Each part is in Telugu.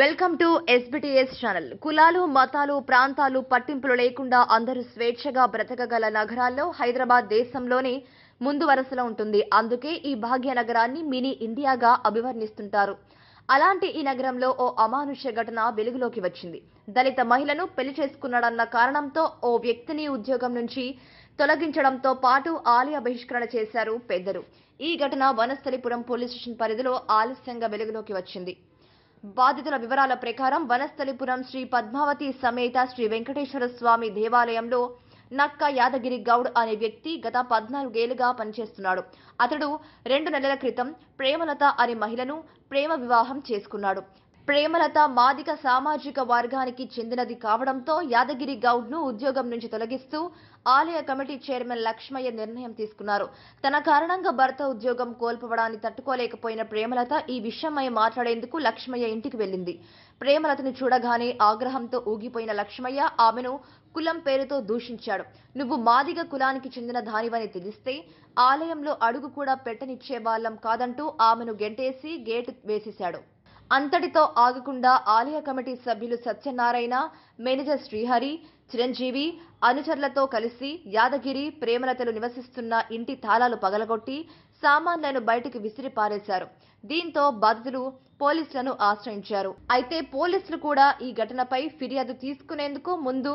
వెల్కమ్ టు ఎస్బిటిఎస్ ఛానల్ కులాలు మతాలు ప్రాంతాలు పట్టింపులు లేకుండా అందరూ స్వేచ్ఛగా బ్రతకగల నగరాల్లో హైదరాబాద్ దేశంలోనే ముందు వరుసలో ఉంటుంది అందుకే ఈ భాగ్య నగరాన్ని మినీ ఇండియాగా అభివర్ణిస్తుంటారు అలాంటి ఈ నగరంలో ఓ అమానుష్య ఘటన వెలుగులోకి వచ్చింది దళిత మహిళను పెళ్లి చేసుకున్నాడన్న కారణంతో ఓ వ్యక్తిని ఉద్యోగం నుంచి తొలగించడంతో పాటు ఆలయ బహిష్కరణ చేశారు పెద్దలు ఈ ఘటన వనస్థలిపురం పోలీస్ స్టేషన్ పరిధిలో ఆలస్యంగా వెలుగులోకి వచ్చింది బాధితుల వివరాల ప్రకారం వనస్థలిపురం శ్రీ పద్మావతి సమేత శ్రీ వెంకటేశ్వర స్వామి దేవాలయంలో నక్క యాదగిరి గౌడ్ అనే వ్యక్తి గత పద్నాలుగేళ్లుగా పనిచేస్తున్నాడు అతడు రెండు నెలల క్రితం ప్రేమలత అనే మహిళను ప్రేమ వివాహం చేసుకున్నాడు ప్రేమలత మాదిక సామాజిక వర్గానికి చెందినది కావడంతో యాదగిరి గౌడ్ను ఉద్యోగం నుంచి తొలగిస్తూ ఆలయ కమిటీ చైర్మన్ లక్ష్మయ్య నిర్ణయం తీసుకున్నారు తన కారణంగా భర్త ఉద్యోగం కోల్పోవడాన్ని తట్టుకోలేకపోయిన ప్రేమలత ఈ విషయమై మాట్లాడేందుకు లక్ష్మయ్య ఇంటికి వెళ్ళింది ప్రేమలతను చూడగానే ఆగ్రహంతో ఊగిపోయిన లక్ష్మయ్య ఆమెను కులం పేరుతో దూషించాడు నువ్వు మాదిగ కులానికి చెందిన దానివని తెలిస్తే ఆలయంలో అడుగు కూడా పెట్టనిచ్చే వాళ్ళం కాదంటూ ఆమెను గెంటేసి గేటు వేసేశాడు అంతటితో ఆగకుండా ఆలయ కమిటీ సభ్యులు సత్యనారాయణ మేనేజర్ శ్రీహరి చిరంజీవి అనుచరులతో కలిసి యాదగిరి ప్రేమలతలు నివసిస్తున్న ఇంటి తాళాలు పగలగొట్టి సామాన్లను బయటికి విసిరి పారేశారు దీంతో బాధితులు పోలీసులను ఆశ్రయించారు అయితే పోలీసులు కూడా ఈ ఘటనపై ఫిర్యాదు తీసుకునేందుకు ముందు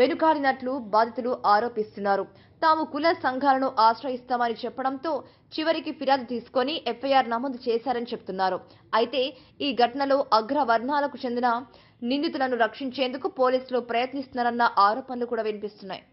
వెనుకాడినట్లు బాధితులు ఆరోపిస్తున్నారు తాము కుల సంఘాలను ఆశ్రయిస్తామని చెప్పడంతో చివరికి ఫిర్యాదు తీసుకొని ఎఫ్ఐఆర్ నమోదు చేశారని చెప్తున్నారు అయితే ఈ ఘటనలో అగ్రవర్ణాలకు చెందిన నిందితులను రక్షించేందుకు పోలీసులు ప్రయత్నిస్తున్నారన్న ఆరోపణలు కూడా వినిపిస్తున్నాయి